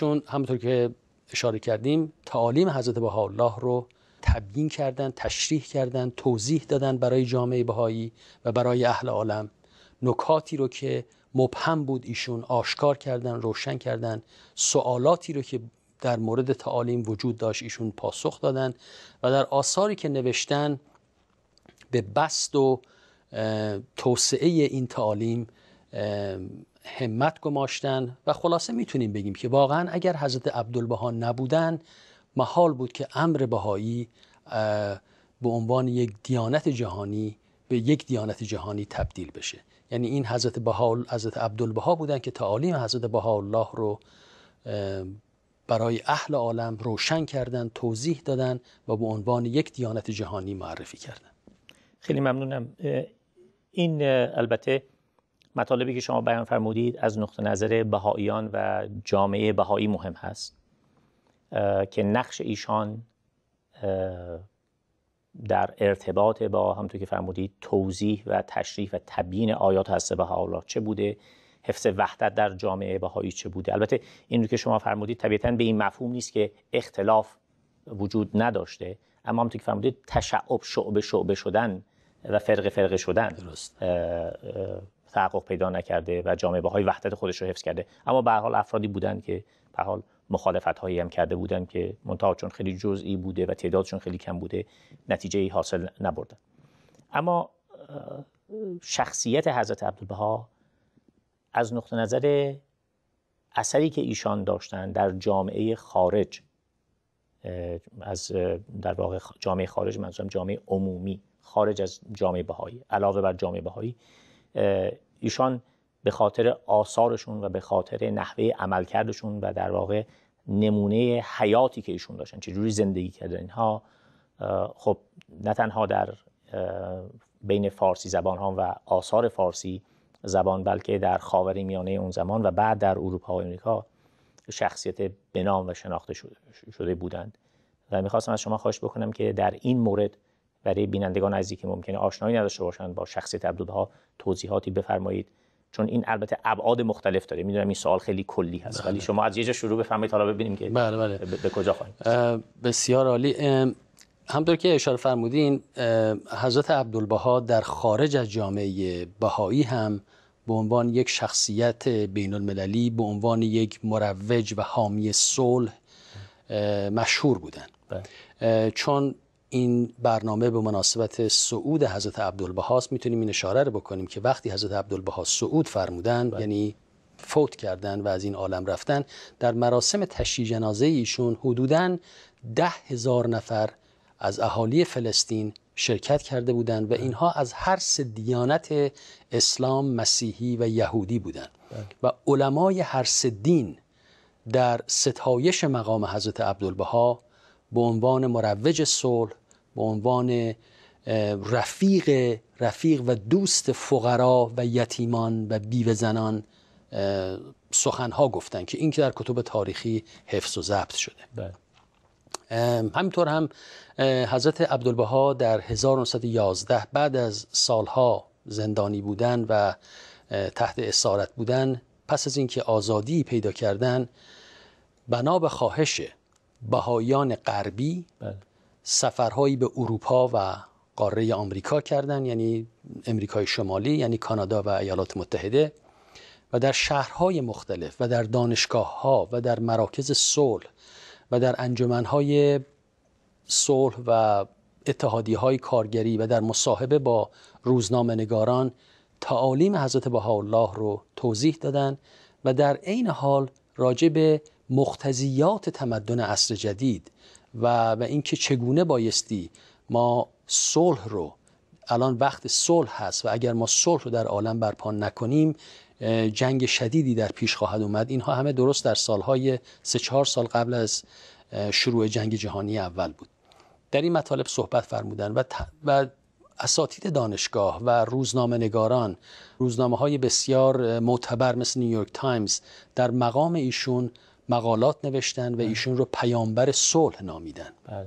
چون همونطور که اشاره کردیم تعالیم حضرت الله رو تبیین کردن تشریح کردن توضیح دادن برای جامعه بهایی و برای اهل عالم نکاتی رو که مبهم بود ایشون آشکار کردن روشن کردن سوالاتی رو که در مورد تعالیم وجود داشت ایشون پاسخ دادن و در آثاری که نوشتن به بست و توسعه این تعالیم همت گماشتن و خلاصه میتونیم بگیم که واقعا اگر حضرت عبدالبها نبودن محال بود که امر بهایی به عنوان یک دیانت جهانی به یک دیانت جهانی تبدیل بشه یعنی این حضرت بها حضرت عبدالبها بودن که تعالیم حضرت الله رو برای اهل عالم روشن کردن توضیح دادن و به عنوان یک دیانت جهانی معرفی کردن خیلی ممنونم این البته مطالبی که شما بیان فرمودید از نقطه نظر بهاییان و جامعه بهایی مهم هست که نقش ایشان در ارتباط با همطور که فرمودید توضیح و تشریح و تبیین آیات هست حالا چه بوده حفظ وحدت در جامعه بهایی چه بوده البته این رو که شما فرمودید طبیعتا به این مفهوم نیست که اختلاف وجود نداشته اما همطور که فرمودید تشعب شعبه شعبه شدن و فرق فرق شدن درست تحقق پیدا نکرده و جامعه های وحدت خودش رو حفظ کرده اما به حال افرادی بودن که به حال مخالفت هایی هم کرده بودن که منتها چون خیلی جزئی بوده و تعدادشون خیلی کم بوده نتیجه ای حاصل نبردن اما شخصیت حضرت عبدالبها از نقطه نظر اثری که ایشان داشتن در جامعه خارج از در واقع جامعه خارج منظورم جامعه عمومی خارج از جامعه بهایی علاوه بر جامعه بهایی ایشان به خاطر آثارشون و به خاطر نحوه عملکردشون و در واقع نمونه حیاتی که ایشون داشتن چجوری زندگی کردن اینها خب نه تنها در بین فارسی زبان ها و آثار فارسی زبان بلکه در خاور میانه اون زمان و بعد در اروپا و آمریکا شخصیت به نام و شناخته شده بودند و میخواستم از شما خواهش بکنم که در این مورد برای بینندگان عزیزی که ممکنه آشنایی نداشته باشند با شخصیت عبدالبها توضیحاتی بفرمایید چون این البته ابعاد مختلف داره میدونم این سوال خیلی کلی هست ولی بله. شما از یه جا شروع بفرمایید حالا ببینیم که بله بله. به کجا خواهیم بسیار عالی همطور که اشاره فرمودین حضرت عبدالبها در خارج از جامعه بهایی هم به عنوان یک شخصیت بین المللی به عنوان یک مروج و حامی صلح مشهور بودند بله. چون این برنامه به مناسبت سعود حضرت عبدالبهاست میتونیم این اشاره رو بکنیم که وقتی حضرت عبدالبها سعود فرمودن بله. یعنی فوت کردن و از این عالم رفتن در مراسم تشییع جنازه ایشون حدوداً ده هزار نفر از اهالی فلسطین شرکت کرده بودند و بله. اینها از هر سه دیانت اسلام، مسیحی و یهودی بودند بله. و علمای هر سه دین در ستایش مقام حضرت عبدالبها به عنوان مروج صلح به عنوان رفیق رفیق و دوست فقرا و یتیمان و بیوه زنان سخنها گفتن که این که در کتب تاریخی حفظ و ضبط شده بله. همینطور هم حضرت عبدالبها در 1911 بعد از سالها زندانی بودن و تحت اسارت بودن پس از اینکه آزادی پیدا کردن بنا به خواهش بهایان غربی بله. سفرهایی به اروپا و قاره آمریکا کردند، یعنی امریکای شمالی یعنی کانادا و ایالات متحده و در شهرهای مختلف و در دانشگاه ها و در مراکز صلح و در انجمنهای صلح و اتحادی های کارگری و در مصاحبه با روزنامه نگاران تعالیم حضرت الله رو توضیح دادند و در عین حال راجع به مقتضیات تمدن عصر جدید و و اینکه چگونه بایستی ما صلح رو الان وقت صلح هست و اگر ما صلح رو در عالم برپا نکنیم جنگ شدیدی در پیش خواهد اومد اینها همه درست در سالهای سه چهار سال قبل از شروع جنگ جهانی اول بود در این مطالب صحبت فرمودن و, و اساتید دانشگاه و روزنامه نگاران روزنامه های بسیار معتبر مثل نیویورک تایمز در مقام ایشون مقالات نوشتن و بله. ایشون رو پیامبر صلح نامیدن بله.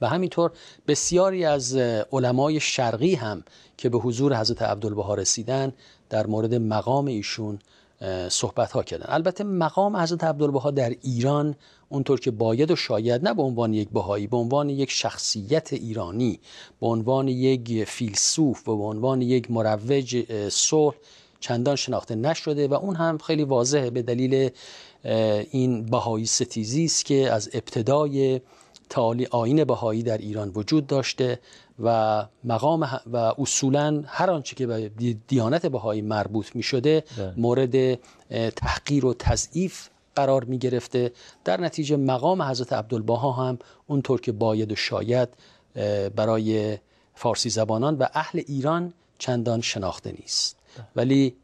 و همینطور بسیاری از علمای شرقی هم که به حضور حضرت عبدالبها رسیدن در مورد مقام ایشون صحبت ها کردن البته مقام حضرت عبدالبها در ایران اونطور که باید و شاید نه به عنوان یک بهایی به عنوان یک شخصیت ایرانی به عنوان یک فیلسوف و به عنوان یک مروج صلح چندان شناخته نشده و اون هم خیلی واضحه به دلیل این بهایی ستیزی است که از ابتدای تعالی آین بهایی در ایران وجود داشته و مقام و اصولا هر آنچه که به دیانت بهایی مربوط می شده بله. مورد تحقیر و تضعیف قرار می گرفته در نتیجه مقام حضرت عبدالبها هم اونطور که باید و شاید برای فارسی زبانان و اهل ایران چندان شناخته نیست بله. ولی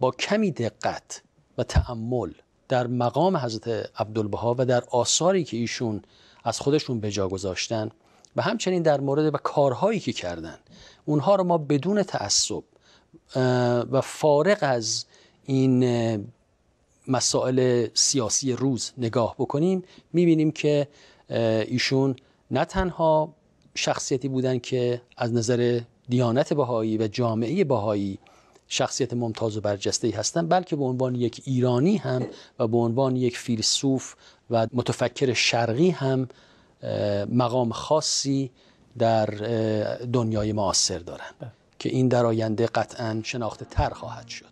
با کمی دقت و تعمل در مقام حضرت عبدالبها و در آثاری که ایشون از خودشون به جا گذاشتن و همچنین در مورد و کارهایی که کردن اونها رو ما بدون تعصب و فارغ از این مسائل سیاسی روز نگاه بکنیم میبینیم که ایشون نه تنها شخصیتی بودن که از نظر دیانت بهایی و جامعه بهایی شخصیت ممتاز و برجسته ای هستن بلکه به عنوان یک ایرانی هم و به عنوان یک فیلسوف و متفکر شرقی هم مقام خاصی در دنیای معاصر دارند بله. که این در آینده قطعا شناخته تر خواهد شد